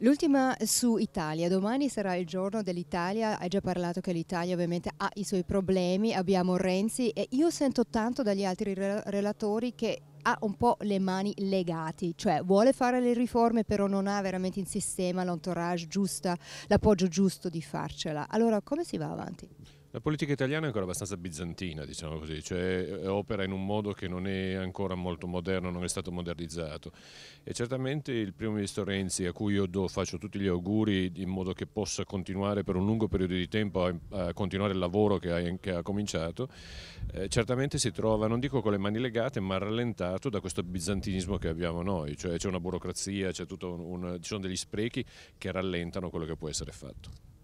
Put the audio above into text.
L'ultima su Italia, domani sarà il giorno dell'Italia, hai già parlato che l'Italia ovviamente ha i suoi problemi, abbiamo Renzi e io sento tanto dagli altri relatori che ha un po' le mani legate, cioè vuole fare le riforme però non ha veramente in sistema l'entourage giusta, l'appoggio giusto di farcela. Allora come si va avanti? La politica italiana è ancora abbastanza bizantina, diciamo così, cioè eh, opera in un modo che non è ancora molto moderno, non è stato modernizzato. E certamente il primo ministro Renzi, a cui io do, faccio tutti gli auguri in modo che possa continuare per un lungo periodo di tempo a, a continuare il lavoro che ha, che ha cominciato, eh, certamente si trova, non dico con le mani legate, ma rallentato da questo bizantinismo che abbiamo noi, cioè c'è una burocrazia, un, un, ci sono degli sprechi che rallentano quello che può essere fatto.